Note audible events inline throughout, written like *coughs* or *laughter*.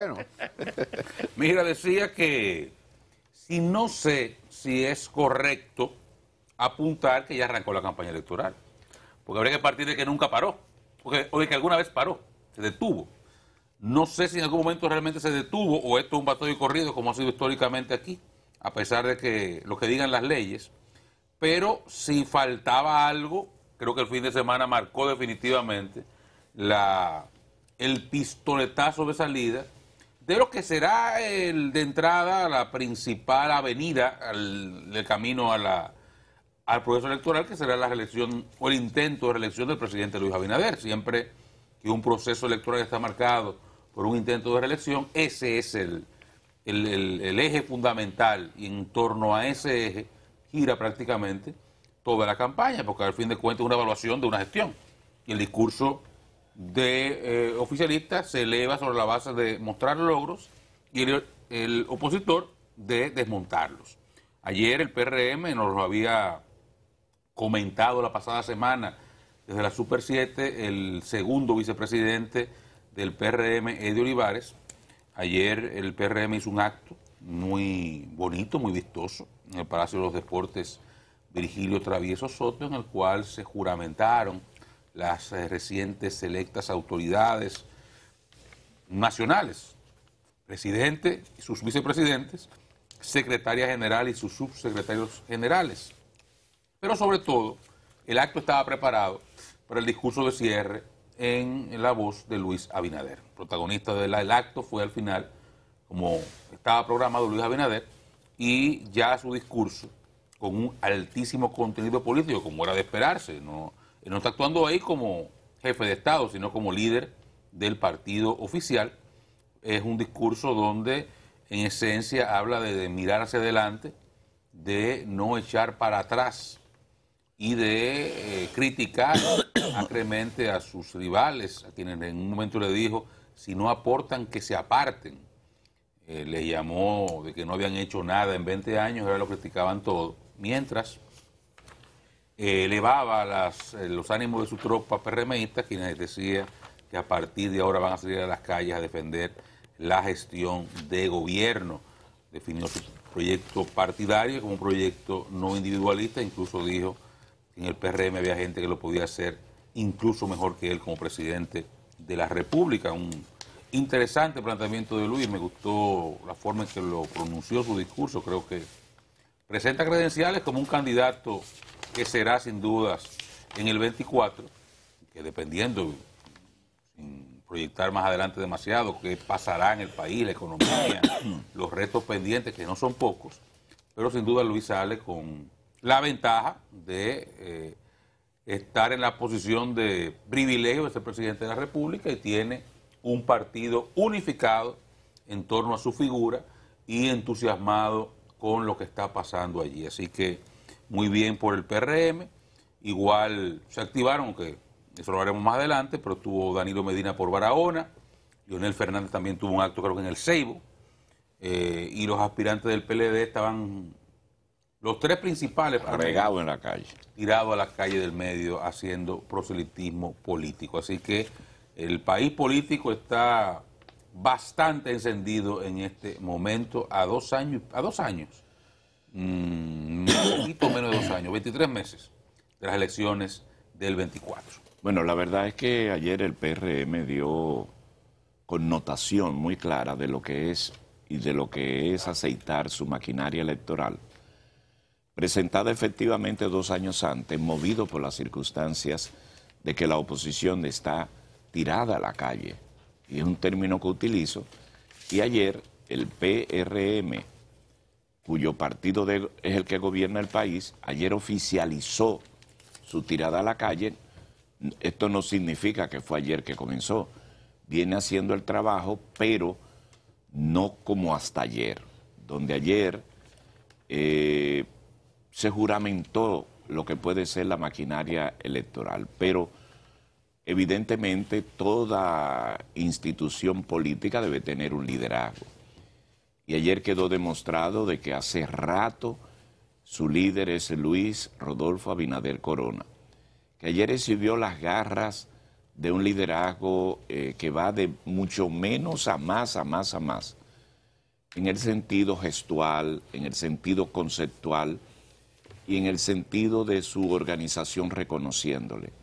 Bueno, *laughs* mira, decía que si no sé si es correcto apuntar que ya arrancó la campaña electoral, porque habría que partir de que nunca paró, o de que alguna vez paró, se detuvo. No sé si en algún momento realmente se detuvo o esto es un bato corrido como ha sido históricamente aquí, a pesar de que lo que digan las leyes, pero si faltaba algo, creo que el fin de semana marcó definitivamente la, el pistoletazo de salida de lo que será el de entrada la principal avenida del camino al proceso electoral, que será la reelección o el intento de reelección del presidente Luis Abinader. Siempre que un proceso electoral está marcado por un intento de reelección, ese es el, el eje fundamental y en torno a ese eje gira prácticamente toda la campaña, porque al fin de cuentas es una evaluación de una gestión. Y el discurso de oficialistas eh, oficialista se eleva sobre la base de mostrar logros y el, opositor de desmontarlos. Ayer el PRM nos lo había comentado la pasada semana desde la Super 7, el segundo vicepresidente del PRM, Eddie Olivares. Ayer el PRM hizo un acto muy bonito, muy vistoso, en el Palacio de los Deportes Virgilio Travieso Soto, en el cual se juramentaron las eh, recientes electas autoridades nacionales, presidente y sus vicepresidentes, secretaria general y sus subsecretarios generales. Pero sobre todo, el acto estaba preparado para el discurso de cierre en la voz de Luis Abinader. Protagonista del acto fue al final, como estaba programado Luis Abinader, y ya su discurso, con un altísimo contenido político, como era de esperarse, no, no está actuando ahí como jefe de Estado, sino como líder del partido oficial. Es un discurso donde en esencia habla de, mirar hacia adelante, de no echar para atrás y de eh, criticar *coughs* acremente a sus rivales, a quienes en un momento le dijo, si no aportan, que se aparten. Eh, le llamó de que no habían hecho nada en 20 años, ahora lo criticaban todo. Mientras eh, elevaba eh, los ánimos de su tropa PRMista... quienes decía que a partir de ahora van a salir a las calles a defender la gestión de gobierno. Definió su proyecto partidario como un proyecto no individualista, incluso dijo que en el PRM había gente que lo podía hacer incluso mejor que él como presidente de la República. Un interesante planteamiento de Luis, me gustó la forma en que lo pronunció su discurso, creo que presenta credenciales como un candidato que será sin dudas en el 24, que dependiendo, sin proyectar más adelante demasiado, qué pasará en el país, la economía, *coughs* los retos pendientes, que no son pocos, pero sin duda Luis sale con la ventaja de eh, estar en la posición de privilegio de ser presidente de la República y tiene un partido unificado en torno a su figura y entusiasmado con lo que está pasando allí. Así que muy bien por el PRM. Igual se activaron, que eso lo haremos más adelante, pero tuvo Danilo Medina por Barahona. Leonel Fernández también tuvo un acto, creo que en el Ceibo. Eh, y los aspirantes del PLD estaban, los tres principales. Regados en la calle. Tirados a la calle del medio haciendo proselitismo político. Así que el país político está bastante encendido en este momento, a dos años, a dos años, mm, menos de dos años, 23 meses de las elecciones del 24. Bueno, la verdad es que ayer el PRM dio connotación muy clara de lo que es y de lo que es aceitar su maquinaria electoral, presentada efectivamente dos años antes, movido por las circunstancias de que la oposición está tirada a la calle, y es un término que utilizo, y ayer el PRM cuyo partido es el que gobierna el país, ayer oficializó su tirada a la calle. Esto no significa que fue ayer que comenzó. Viene haciendo el trabajo, pero no como hasta ayer, donde ayer eh, se juramentó lo que puede ser la maquinaria electoral, pero evidentemente toda institución política debe tener un liderazgo. Y ayer quedó demostrado de que hace rato su líder es Luis Rodolfo Abinader Corona, que ayer recibió las garras de un liderazgo eh, que va de mucho menos a más, a más, a más, en el sentido gestual, en el sentido conceptual y en el sentido de su organización reconociéndole.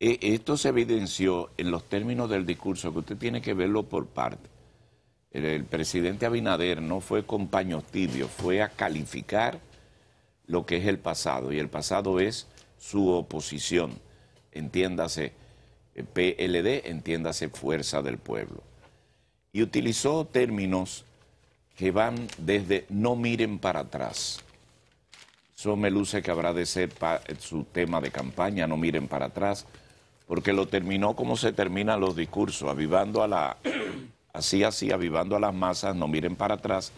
E, esto se evidenció en los términos del discurso, que usted tiene que verlo por parte el, presidente Abinader no fue con paños fue a calificar lo que es el pasado, y el pasado es su oposición, entiéndase eh, PLD, entiéndase Fuerza del Pueblo. Y utilizó términos que van desde no miren para atrás. Eso me luce que habrá de ser su tema de campaña, no miren para atrás, porque lo terminó como se terminan los discursos, avivando a la Así, así, avivando a las masas, no miren para atrás,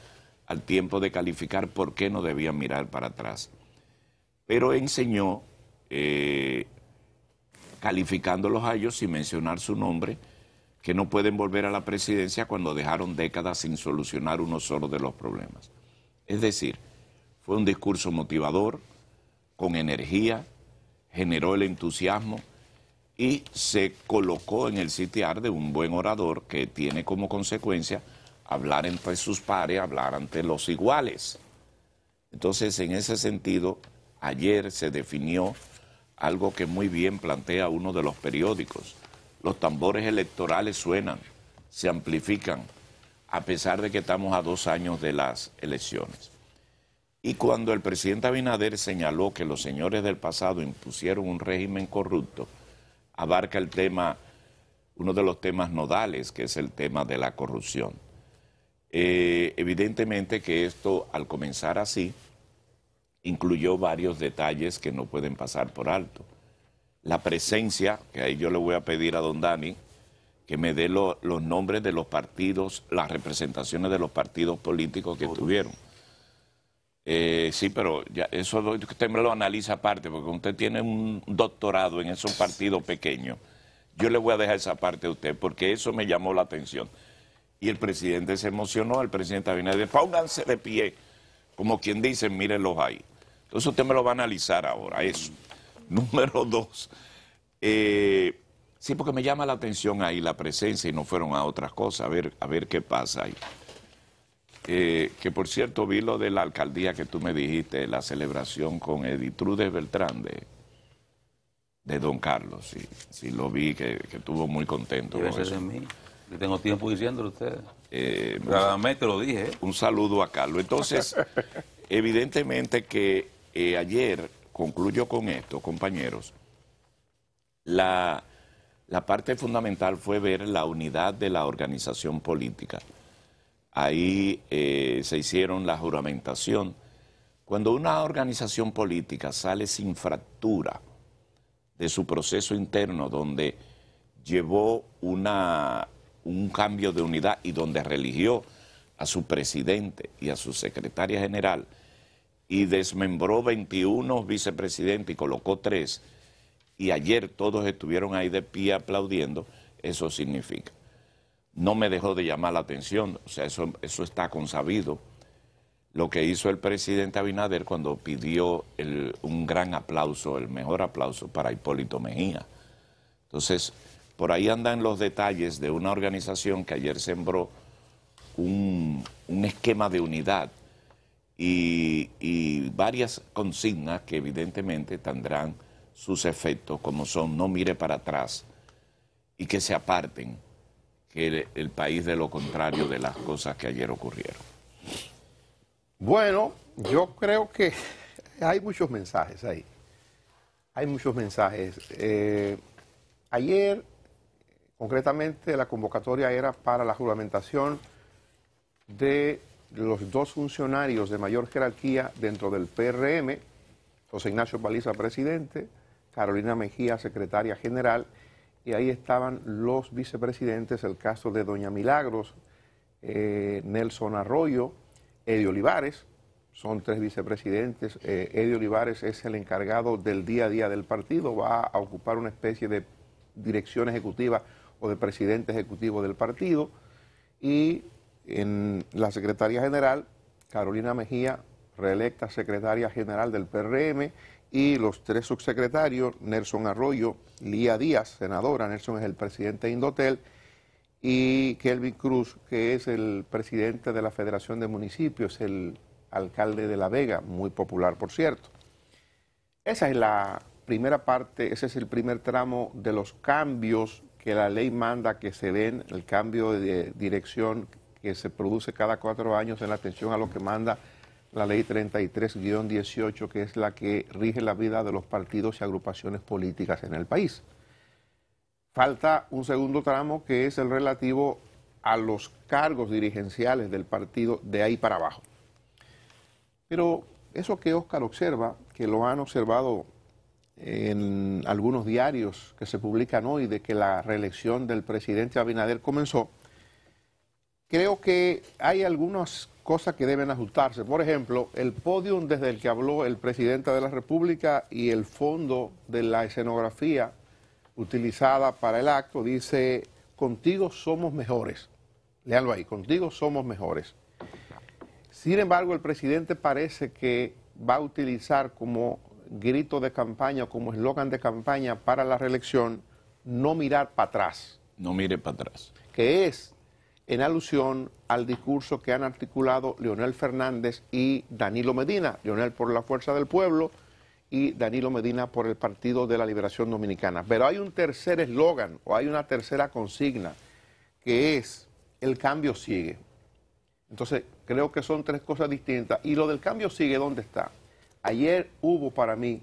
al tiempo de calificar por qué no debían mirar para atrás. Pero enseñó, calificando eh, calificándolos a ellos sin mencionar su nombre, que no pueden volver a la presidencia cuando dejaron décadas sin solucionar uno solo de los problemas. Es decir, fue un discurso motivador, con energía, generó el entusiasmo y se colocó en el sitiar de un buen orador que tiene como consecuencia hablar entre sus pares, hablar ante los iguales. Entonces, en ese sentido, ayer se definió algo que muy bien plantea uno de los periódicos. Los tambores electorales suenan, se amplifican, a pesar de que estamos a dos años de las elecciones. Y cuando el presidente Abinader señaló que los señores del pasado impusieron un régimen corrupto, abarca el tema, uno de los temas nodales, que es el tema de la corrupción. Eh, evidentemente que esto, al comenzar así, incluyó varios detalles que no pueden pasar por alto. La presencia, que ahí yo le voy a pedir a don Dani, que me dé los nombres de los partidos, las representaciones de los partidos políticos que estuvieron. Eh, sí, pero eso usted me lo analiza aparte, porque usted tiene un doctorado en esos partidos pequeños. Yo le voy a dejar esa parte a usted, porque eso me llamó la atención. Y el presidente se emocionó, el presidente Abinader, pónganse de pie, como quien dice, mírenlos ahí. Entonces usted me lo va a analizar ahora, eso. *laughs* Número dos, eh, sí, porque me llama la atención ahí la presencia y no fueron a otras cosas, a ver, a ver qué pasa ahí que por cierto vi lo de la alcaldía que tú me dijiste, la celebración con Editrudes Beltrán de, Don Carlos, sí, sí lo vi, que, estuvo muy contento. Gracias a mí, ...que tengo tiempo diciéndolo a ustedes. Eh, lo dije. ¿eh? Un saludo a Carlos. Entonces, *laughs* evidentemente que eh, ayer, concluyo con esto, compañeros, la, la parte fundamental fue ver la unidad de la organización política ahí eh, se hicieron la juramentación. Cuando una organización política sale sin fractura de su proceso interno, donde llevó una, un cambio de unidad y donde religió a su presidente y a su secretaria general, y desmembró 21 vicepresidentes y colocó tres, y ayer todos estuvieron ahí de pie aplaudiendo, eso significa no me dejó de llamar la atención, o sea, eso, eso está consabido. Lo que hizo el presidente Abinader cuando pidió un gran aplauso, el mejor aplauso para Hipólito Mejía. Entonces, por ahí andan los detalles de una organización que ayer sembró un, esquema de unidad y, y varias consignas que evidentemente tendrán sus efectos, como son no mire para atrás y que se aparten que el, país de lo contrario de las cosas que ayer ocurrieron. Bueno, yo creo que hay muchos mensajes ahí. Hay muchos mensajes. Eh, ayer, concretamente, la convocatoria era para la juramentación de los dos funcionarios de mayor jerarquía dentro del PRM, José Ignacio Paliza, presidente, Carolina Mejía, secretaria general, y ahí estaban los vicepresidentes, el caso de Doña Milagros, eh, Nelson Arroyo, Eddie Olivares, son tres vicepresidentes. Eh, Eddie Olivares es el encargado del día a día del partido, va a ocupar una especie de dirección ejecutiva o de presidente ejecutivo del partido. Y en la Secretaría General, Carolina Mejía, reelecta secretaria general del PRM, y los tres subsecretarios, Nelson Arroyo, Lía Díaz, senadora, Nelson es el presidente de Indotel, y Kelvin Cruz, que es el presidente de la Federación de Municipios, el alcalde de La Vega, muy popular por cierto. Esa es la primera parte, ese es el primer tramo de los cambios que la ley manda que se ven el cambio de dirección que se produce cada cuatro años en la atención a lo que manda la ley 33-18, que es la que rige la vida de los partidos y agrupaciones políticas en el país. Falta un segundo tramo que es el relativo a los cargos dirigenciales del partido de ahí para abajo. Pero eso que Oscar observa, que lo han observado en algunos diarios que se publican hoy de que la reelección del presidente Abinader comenzó, creo que hay algunos cosas que deben ajustarse. Por ejemplo, el podium desde el que habló el presidente de la República y el fondo de la escenografía utilizada para el acto dice, contigo somos mejores. Leanlo ahí, contigo somos mejores. Sin embargo, el presidente parece que va a utilizar como grito de campaña, como eslogan de campaña para la reelección, no mirar para atrás. No mire para atrás. Que es en alusión al discurso que han articulado Leonel Fernández y Danilo Medina, Leonel por la Fuerza del Pueblo y Danilo Medina por el Partido de la Liberación Dominicana. Pero hay un tercer eslogan o hay una tercera consigna que es el cambio sigue. Entonces, creo que son tres cosas distintas. Y lo del cambio sigue, ¿dónde está? Ayer hubo para mí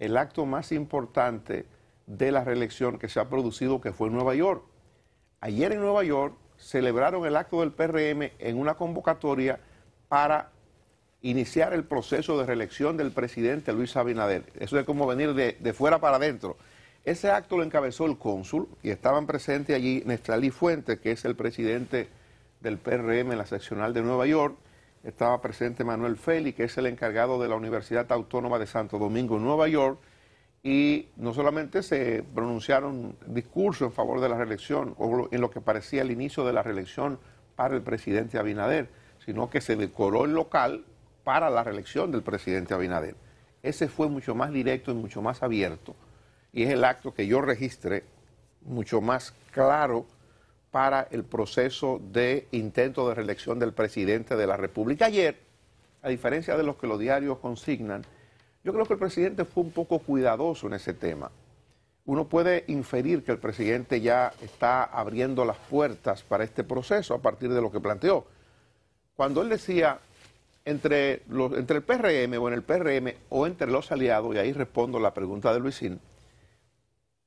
el acto más importante de la reelección que se ha producido, que fue en Nueva York. Ayer en Nueva York celebraron el acto del PRM en una convocatoria para iniciar el proceso de reelección del presidente Luis Abinader. Eso es como venir de, fuera para adentro. Ese acto lo encabezó el cónsul y estaban presentes allí Nestalí Fuentes, que es el presidente del PRM en la seccional de Nueva York. Estaba presente Manuel Feli, que es el encargado de la Universidad Autónoma de Santo Domingo, Nueva York y no solamente se pronunciaron discursos en favor de la reelección o en lo que parecía el inicio de la reelección para el presidente Abinader, sino que se decoró el local para la reelección del presidente Abinader. Ese fue mucho más directo y mucho más abierto y es el acto que yo registré mucho más claro para el proceso de intento de reelección del presidente de la República. Ayer, a diferencia de los que los diarios consignan, yo creo que el presidente fue un poco cuidadoso en ese tema. Uno puede inferir que el presidente ya está abriendo las puertas para este proceso a partir de lo que planteó. Cuando él decía entre, entre el PRM o en el PRM o entre los aliados, y ahí respondo la pregunta de Luisín,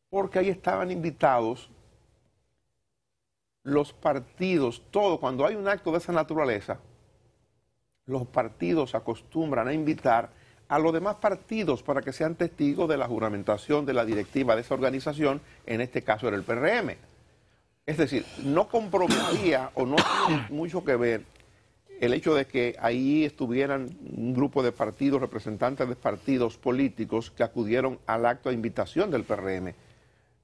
porque ahí estaban invitados los partidos, todo, cuando hay un acto de esa naturaleza, los partidos acostumbran a invitar a los demás partidos para que sean testigos de la juramentación de la directiva de esa organización, en este caso era el PRM. Es decir, no comprometía o no tiene mucho que ver el hecho de que ahí estuvieran un grupo de partidos, representantes de partidos políticos que acudieron al acto de invitación del PRM.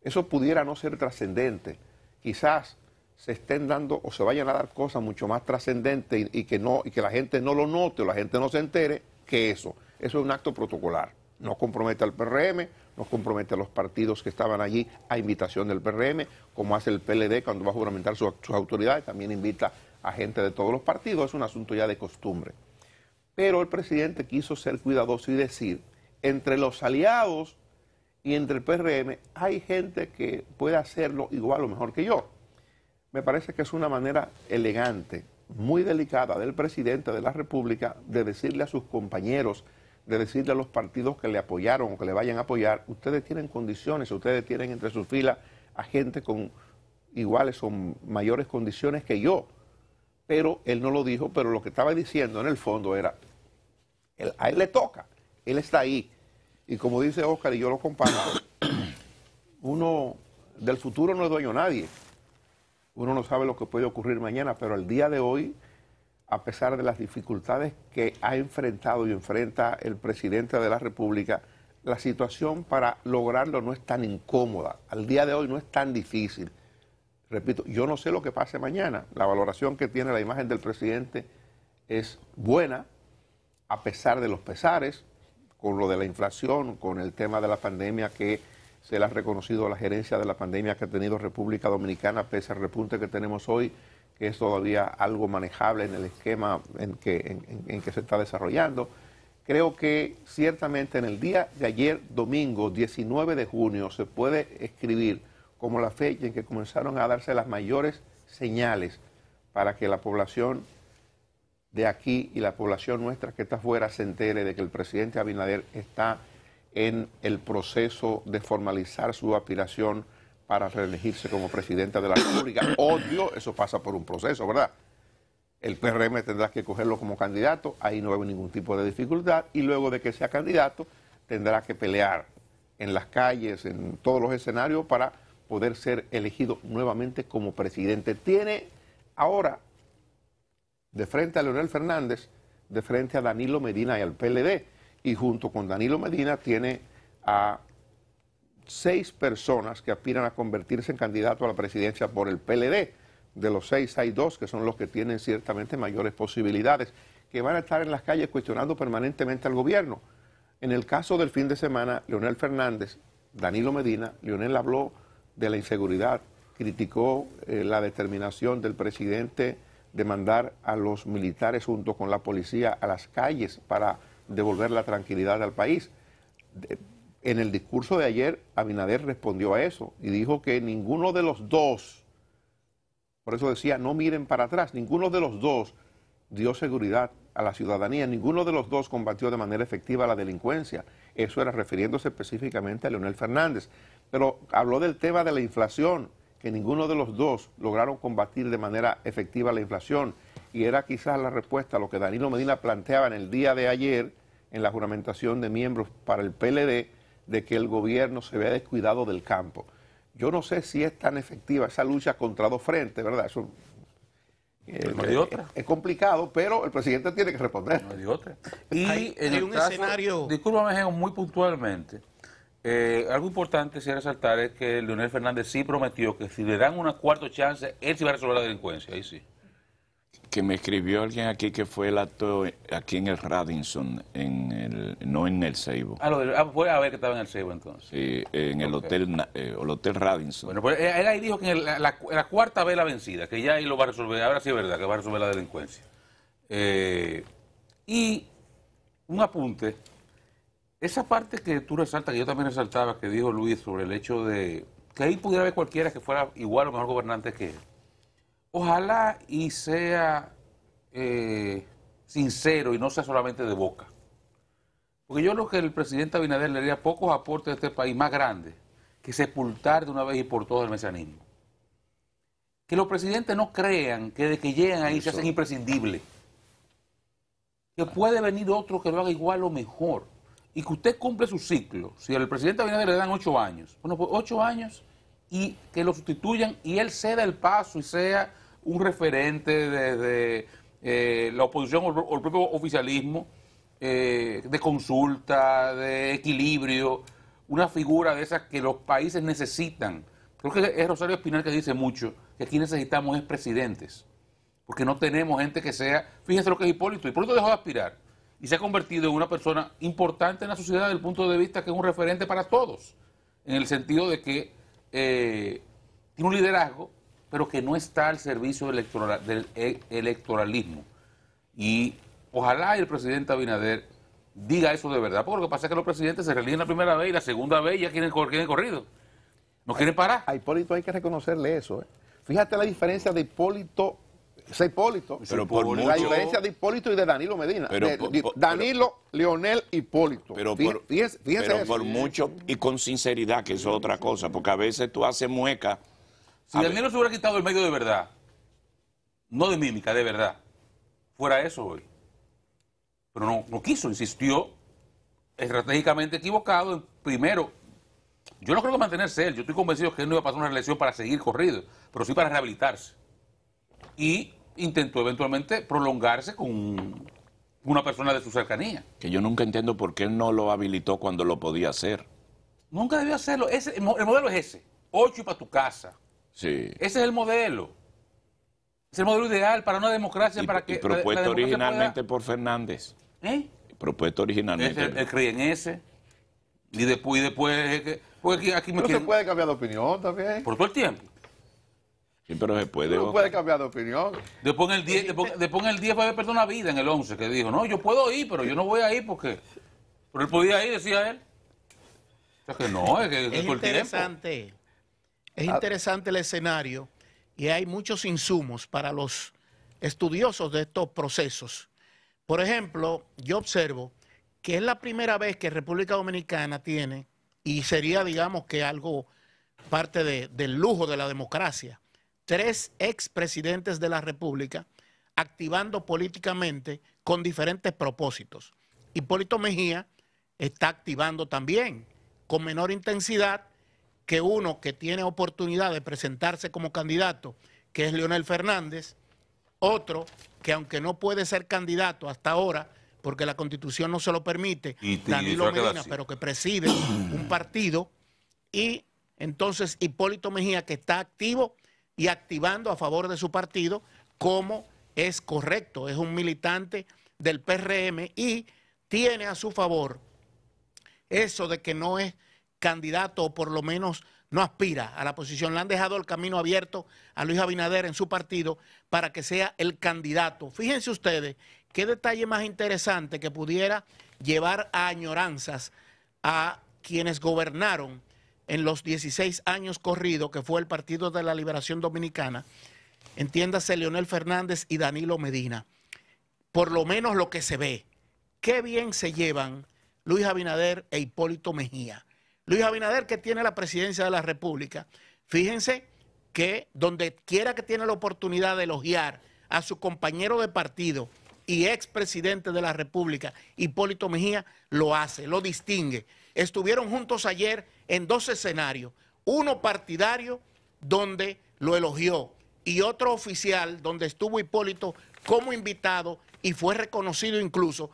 Eso pudiera no ser trascendente. Quizás se estén dando o se vayan a dar cosas mucho más trascendentes y, que no, y que la gente no lo note o la gente no se entere que eso. Eso es un acto protocolar. No compromete al PRM, no compromete a los partidos que estaban allí a invitación del PRM, como hace el PLD cuando va a juramentar sus, sus autoridades, también invita a gente de todos los partidos, es un asunto ya de costumbre. Pero el presidente quiso ser cuidadoso y decir, entre los aliados y entre el PRM hay gente que puede hacerlo igual o mejor que yo. Me parece que es una manera elegante, muy delicada del presidente de la República de decirle a sus compañeros de decirle a los partidos que le apoyaron o que le vayan a apoyar, ustedes tienen condiciones, ustedes tienen entre sus filas a gente con iguales o mayores condiciones que yo. Pero él no lo dijo, pero lo que estaba diciendo en el fondo era, a él le toca, él está ahí. Y como dice Oscar, y yo lo comparto, *clears throat* uno del futuro no es dueño nadie. Uno no sabe lo que puede ocurrir mañana, pero el día de hoy a pesar de las dificultades que ha enfrentado y enfrenta el presidente de la República, la situación para lograrlo no es tan incómoda. Al día de hoy no es tan difícil. Repito, yo no sé lo que pase mañana. La valoración que tiene la imagen del presidente es buena, a pesar de los pesares, con lo de la inflación, con el tema de la pandemia que se le ha reconocido la gerencia de la pandemia que ha tenido República Dominicana, pese al repunte que tenemos hoy que es todavía algo manejable en el esquema en que, se está desarrollando. Creo que ciertamente en el día de ayer, domingo 19 de junio, se puede escribir como la fecha en que comenzaron a darse las mayores señales para que la población de aquí y la población nuestra que está afuera se entere de que el presidente Abinader está en el proceso de formalizar su aspiración para reelegirse como presidenta de la República. Odio, eso pasa por un proceso, ¿verdad? El PRM tendrá que cogerlo como candidato, ahí no veo ningún tipo de dificultad, y luego de que sea candidato, tendrá que pelear en las calles, en todos los escenarios, para poder ser elegido nuevamente como presidente. Tiene ahora de frente a Leonel Fernández, de frente a Danilo Medina y al PLD, y junto con Danilo Medina tiene a seis personas que aspiran a convertirse en candidato a la presidencia por el PLD. De los seis hay dos que son los que tienen ciertamente mayores posibilidades, que van a estar en las calles cuestionando permanentemente al gobierno. En el caso del fin de semana, Leonel Fernández, Danilo Medina, Leonel habló de la inseguridad, criticó eh, la determinación del presidente de mandar a los militares junto con la policía a las calles para devolver la tranquilidad al país. En el discurso de ayer, Abinader respondió a eso y dijo que ninguno de los dos, por eso decía, no miren para atrás, ninguno de los dos dio seguridad a la ciudadanía, ninguno de los dos combatió de manera efectiva la delincuencia. Eso era refiriéndose específicamente a Leonel Fernández. Pero habló del tema de la inflación, que ninguno de los dos lograron combatir de manera efectiva la inflación. Y era quizás la respuesta a lo que Danilo Medina planteaba en el día de ayer en la juramentación de miembros para el PLD de que el gobierno se vea descuidado del campo. Yo no sé si es tan efectiva esa lucha contra dos frentes, ¿verdad? Eso, eh, Es, complicado, pero el presidente tiene que responder. No hay otra. Y en un escenario. muy puntualmente. Eh, algo importante si resaltar es que Leonel Fernández sí prometió que si le dan una cuarta chance, él sí va a resolver la delincuencia. Ahí sí que me escribió alguien aquí que fue el acto aquí en el Radinson, en el, no en el Seibo. Ah, lo, ah, fue a ver que estaba en el Seibo entonces. Sí, en el hotel Radinson. Eh, el hotel Bueno, pues eh, él ahí dijo que en la, cuarta vela vencida, que ya ahí lo va a resolver, ahora sí es verdad que va a resolver la delincuencia. Eh, y un apunte, esa parte que tú resaltas, que yo también resaltaba, que dijo Luis sobre el hecho de que ahí pudiera haber cualquiera que fuera igual o mejor gobernante que él Ojalá y sea eh, sincero y no sea solamente de boca. Porque yo lo que el presidente Abinader le haría pocos aportes a este país más grandes que sepultar de una vez y por todas el mesianismo. Que los presidentes no crean que de que llegan ahí se hacen imprescindibles. Que puede venir otro que lo haga igual o mejor. Y que usted cumple su ciclo. Si al presidente Abinader le dan ocho años, bueno, pues ocho años y que lo sustituyan y él ceda el paso y sea un referente desde eh, la oposición o el propio oficialismo eh, de consulta, de equilibrio, una figura de esas que los países necesitan. Creo que es Rosario Espinal que dice mucho que aquí necesitamos es presidentes, porque no tenemos gente que sea, fíjense lo que es Hipólito, Hipólito dejó de aspirar y se ha convertido en una persona importante en la sociedad desde el punto de vista que es un referente para todos, en el sentido de que eh, tiene un liderazgo pero que no está al servicio del, e-, electoralismo. Y ojalá el presidente Abinader diga eso de verdad, porque lo que pasa es que los presidentes se reeligen la primera vez y la segunda vez ya quieren, quieren corrido. No quieren parar. A Hipólito hay que reconocerle eso. ¿eh? Fíjate la diferencia de Hipólito ese Hipólito. Pero por la diferencia de Hipólito y de Danilo Medina. Danilo, Leonel, Hipólito. Pero, pero por mucho y con sinceridad, que eso es otra cosa, porque a veces tú haces mueca si Daniel no se hubiera quitado el medio de verdad, no de mímica, de verdad, fuera eso hoy. Pero no, quiso, insistió estratégicamente equivocado en primero. Yo no creo que mantenerse él, yo estoy convencido que él no iba a pasar una reelección para seguir corrido, pero sí para rehabilitarse. Y intentó eventualmente prolongarse con una persona de su cercanía. Que yo nunca entiendo por qué él no lo habilitó cuando lo podía hacer. Nunca debió hacerlo. Ese, el modelo es ese. Ocho y para tu casa. Ese es el modelo. Es el modelo ideal para una democracia. para que, propuesto originalmente por Fernández. ¿Eh? Propuesto originalmente. Él eh, cree en ese. Y después, después porque aquí, pero se puede cambiar de opinión también. Por todo el tiempo. Sí, pero se puede. No puede cambiar de opinión. Después en el 10, eh, después, eh, el 10 va a haber perdido una vida en el 11, que dijo, no, yo puedo ir, pero yo no voy a ir porque... Pero él podía ir, decía él. que no, es que es, interesante. Tiempo. Es interesante el escenario y hay muchos insumos para los estudiosos de estos procesos. Por ejemplo, yo observo que es la primera vez que República Dominicana tiene, y sería, digamos, que algo parte del lujo de la democracia, tres expresidentes de la República activando políticamente con diferentes propósitos. Hipólito Mejía está activando también con menor intensidad, que uno que tiene oportunidad de presentarse como candidato, que es Leonel Fernández, otro que aunque no puede ser candidato hasta ahora, porque la constitución no se lo permite, y, Danilo pero que preside un *clears throat* partido, y entonces Hipólito Mejía, que está activo y activando a favor de su partido, como es correcto, es un militante del PRM y tiene a su favor eso de que no es candidato o por lo menos no aspira a la posición. Le han dejado el camino abierto a Luis Abinader en su partido para que sea el candidato. Fíjense ustedes qué detalle más interesante que pudiera llevar a añoranzas a quienes gobernaron en los 16 años corridos, que fue el Partido de la Liberación Dominicana, entiéndase Leonel Fernández y Danilo Medina. Por lo menos lo que se ve. Qué bien se llevan Luis Abinader e Hipólito Mejía. Luis Abinader, que tiene la presidencia de la República, fíjense que donde quiera que tiene la oportunidad de elogiar a su compañero de partido y expresidente de la República, Hipólito Mejía, lo hace, lo distingue. Estuvieron juntos ayer en dos escenarios, uno partidario donde lo elogió y otro oficial donde estuvo Hipólito como invitado y fue reconocido incluso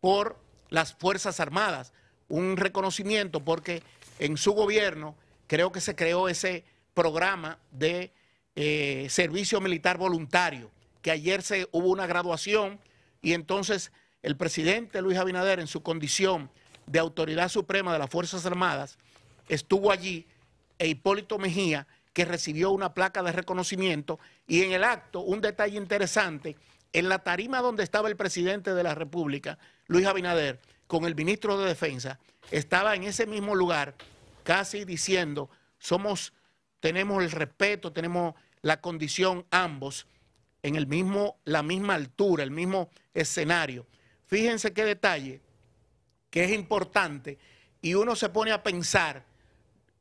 por las Fuerzas Armadas un reconocimiento porque en su gobierno creo que se creó ese programa de eh, servicio militar voluntario, que ayer se, hubo una graduación y entonces el presidente Luis Abinader en su condición de autoridad suprema de las Fuerzas Armadas estuvo allí e Hipólito Mejía que recibió una placa de reconocimiento y en el acto un detalle interesante, en la tarima donde estaba el presidente de la República, Luis Abinader con el ministro de Defensa, estaba en ese mismo lugar, casi diciendo, somos, tenemos el respeto, tenemos la condición ambos en el mismo, la misma altura, el mismo escenario. Fíjense qué detalle que es importante y uno se pone a pensar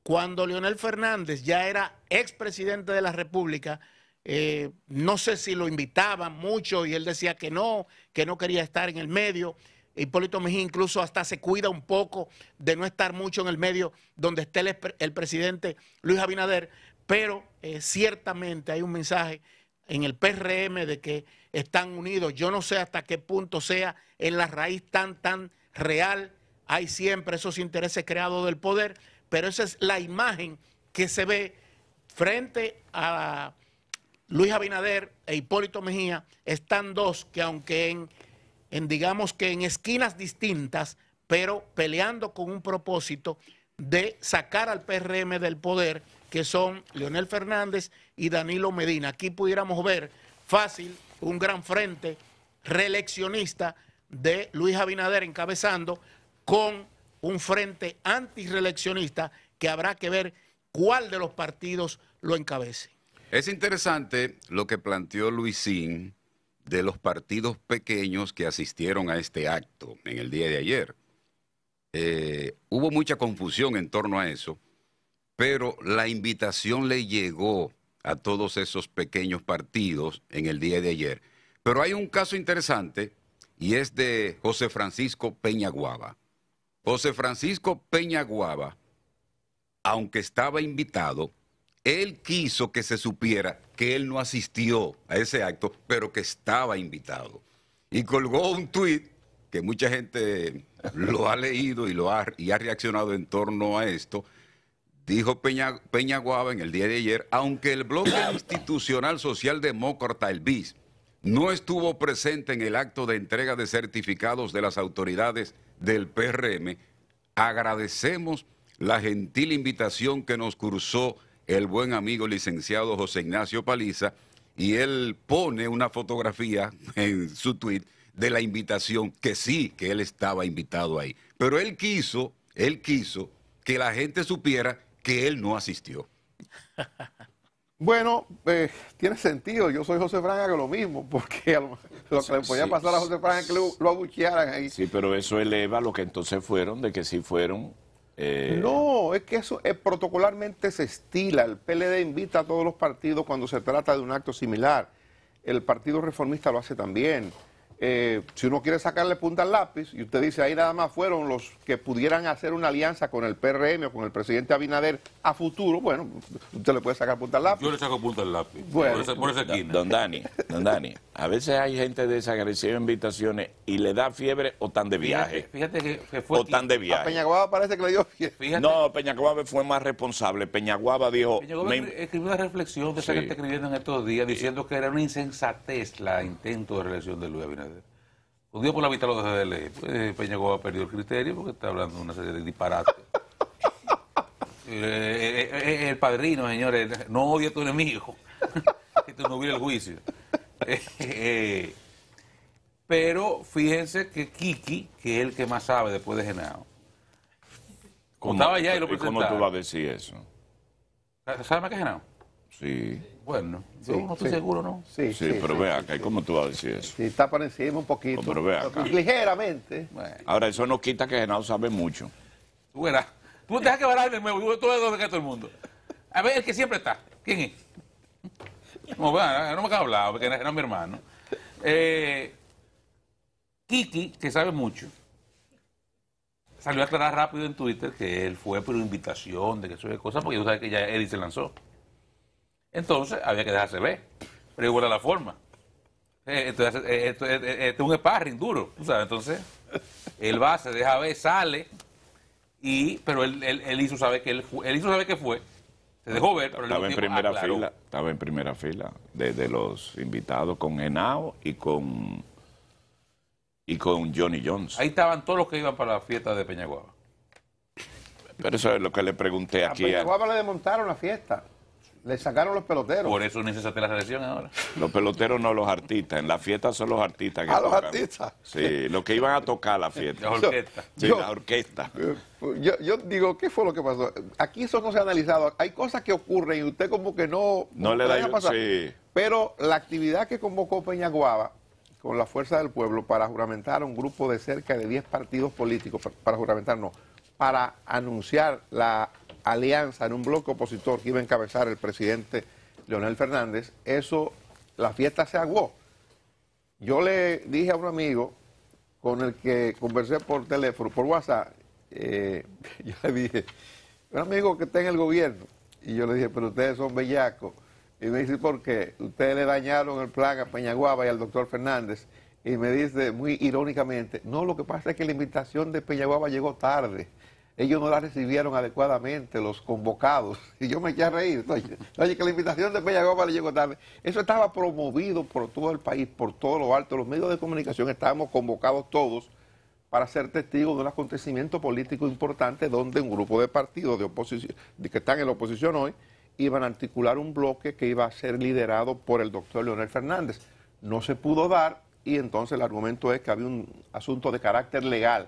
cuando Leonel Fernández ya era expresidente de la República, eh, no sé si lo invitaban mucho y él decía que no, que no quería estar en el medio. Hipólito Mejía incluso hasta se cuida un poco de no estar mucho en el medio donde esté el, presidente Luis Abinader, pero eh, ciertamente hay un mensaje en el PRM de que están unidos. Yo no sé hasta qué punto sea en la raíz tan, tan real. Hay siempre esos intereses creados del poder, pero esa es la imagen que se ve frente a Luis Abinader e Hipólito Mejía. Están dos que aunque en digamos que en esquinas distintas, pero peleando con un propósito de sacar al PRM del poder, que son Leonel Fernández y Danilo Medina. Aquí pudiéramos ver fácil un gran frente reeleccionista de Luis Abinader encabezando con un frente antireeleccionista que habrá que ver cuál de los partidos lo encabece. Es interesante lo que planteó Luisín de los partidos pequeños que asistieron a este acto en el día de ayer. Eh, hubo mucha confusión en torno a eso, pero la invitación le llegó a todos esos pequeños partidos en el día de ayer. Pero hay un caso interesante y es de José Francisco Peñaguaba. José Francisco Peñaguaba, aunque estaba invitado, él quiso que se supiera que él no asistió a ese acto, pero que estaba invitado. Y colgó un tuit que mucha gente lo ha leído y, lo ha, y ha reaccionado en torno a esto. Dijo Peña, Peñaguaba en el día de ayer, aunque el bloque *coughs* institucional socialdemócrata, el BIS, no estuvo presente en el acto de entrega de certificados de las autoridades del PRM, agradecemos la gentil invitación que nos cursó el buen amigo licenciado José Ignacio Paliza, y él pone una fotografía *laughs* en su tweet de la invitación, que sí, que él estaba invitado ahí. Pero él quiso, él quiso que la gente supiera que él no asistió. *laughs* Bueno, eh, tiene sentido. Yo soy José Franca que lo mismo, porque lo, que le podía pasar a José Franca es que lo, abuchearan ahí. Sí, pero eso eleva lo que entonces fueron, de que sí fueron eh, no, es que eso es eh, protocolarmente se estila. El PLD invita a todos los partidos cuando se trata de un acto similar. El Partido Reformista lo hace también. Eh, si uno quiere sacarle punta al lápiz, y usted dice, ahí nada más fueron los que pudieran hacer una alianza con el PRM o con el presidente Abinader a futuro, bueno, usted le puede sacar punta al lápiz. Yo le saco punta al lápiz, por, por Don, Dani, don Dani, a veces hay gente que recibe invitaciones y le da fiebre o tan de viaje. Fíjate, fue... O tan de viaje. Peñaguaba parece que le dio fiebre. No, Peñaguaba fue más responsable. Peñaguaba dijo... me... escribió una reflexión de esa gente que escribiendo en estos días diciendo que era una insensatez la intento de relación de Luis Abinader. Judío por la vista lo DEJA de leer. Eh, pues ha perdió el criterio porque está hablando de una serie de disparates. *laughs* Eh, eh, el padrino, señores, no odia a tu enemigo. *laughs* tú no hubiera el juicio. pero fíjense que Kiki, que es el que más sabe después de Genao, contaba ya y lo presentaba. ¿Cómo tú vas a decir eso? ¿Sabes más que Genao? Sí. Bueno, no, estoy seguro, ¿no? Sí, sí, pero VEA, hay ¿cómo tú vas a decir eso? Sí, está por encima un poquito. pero Ligeramente. Bueno. Ahora, eso no quita que Genaro sabe mucho. Tú verás. Tú dejas que de nuevo, tú ves donde todo el mundo. A ver, el que siempre está. ¿Quién es? No, no me acabo HABLADO, porque era mi hermano. Eh, Kiki, que sabe mucho, salió a aclarar rápido en Twitter que él fue por invitación, de que eso es cosa, porque tú sabes que ya él se lanzó. Entonces había que dejarse ver. Pero igual la forma. Eh, entonces, eh, eh, esto, este es un sparring duro, ¿sabes? Entonces, él va, se deja ver, sale, y, pero él, él, hizo saber que él, hizo saber que fue, se dejó ver, pero estaba en primera fila, estaba en primera fila de, los invitados con Henao y con y con Johnny Jones. Ahí estaban todos los que iban para la fiesta de Peñaguaba. Pero eso es lo que le pregunté aquí. A Peñaguaba le desmontaron la fiesta. Le sacaron los peloteros. Por eso necesita la selección ahora. Los peloteros no, los artistas. En la fiesta son los artistas que ¿A ah, los artistas? Sí, los que iban a tocar la fiesta. La orquesta. Yo, digo, ¿qué fue lo que pasó? Aquí eso no se ha analizado. Hay cosas que ocurren y usted como que no... No, le da... Pasar. Pero la actividad que convocó Peña Peñaguaba con la fuerza del pueblo para juramentar a un grupo de cerca de 10 partidos políticos, para, para juramentar no, para anunciar la alianza, en un bloque opositor que iba a encabezar el presidente Leonel Fernández, eso, la fiesta se aguó. Yo le dije a un amigo con el que conversé por teléfono, por WhatsApp, eh, *laughs* yo le dije, un amigo que está en el gobierno, y yo le dije, pero ustedes son bellacos. Y me dice, ¿por qué? Ustedes le dañaron el plan a Peñaguaba y al doctor Fernández. Y me dice muy irónicamente, no, lo que pasa es que la invitación de Peñaguaba llegó tarde ellos no la recibieron adecuadamente, los convocados. *laughs* Y yo me eché a reír. oye, que la invitación de Peña Gómez le llegó tarde. Eso estaba promovido por todo el país, por todos los altos. Los medios de comunicación estábamos convocados todos para ser testigos de un acontecimiento político importante donde un grupo de partidos de oposición, que están en la oposición hoy iban a articular un bloque que iba a ser liderado por el doctor Leonel Fernández. No se pudo dar y entonces el argumento es que había un asunto de carácter legal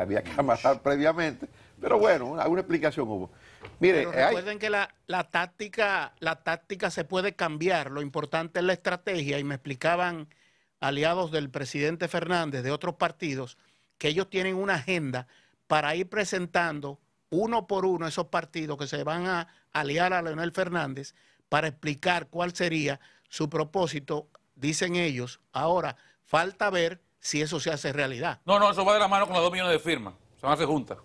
había que amasar previamente. Pero bueno, alguna explicación hubo. Mire, eh, recuerden que la, táctica, la táctica se puede cambiar, lo importante es la estrategia, y me explicaban aliados del presidente Fernández de otros partidos, que ellos tienen una agenda para ir presentando uno por uno esos partidos que se van a aliar a Leonel Fernández para explicar cuál sería su propósito, dicen ellos. Ahora, falta ver si eso se hace realidad. No, no, eso va de la mano con los dos millones de firmas. Se van a hacer juntas.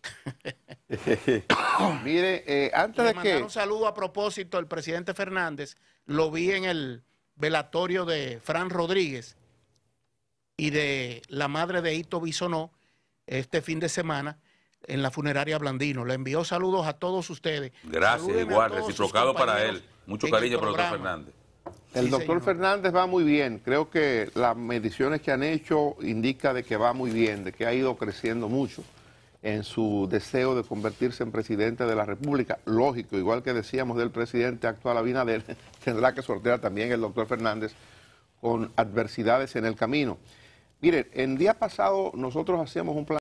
*laughs* *coughs* Mire, eh, antes de que. Un saludo a propósito El presidente Fernández. Lo vi en el velatorio de Fran Rodríguez y de la madre de Hito Bisonó este fin de semana en la funeraria Blandino. Le envió saludos a todos ustedes. Gracias, igual, reciprocado para él. Mucho cariño para doctor Fernández. El doctor Fernández va muy bien. Creo que las mediciones que han hecho indica de que va muy bien, de que ha ido creciendo mucho en su deseo de convertirse en presidente de la República. Lógico, igual que decíamos del presidente actual Abinader, *laughs* tendrá que sortear también el doctor Fernández con adversidades en el camino. Mire, el día pasado nosotros hacíamos un plan.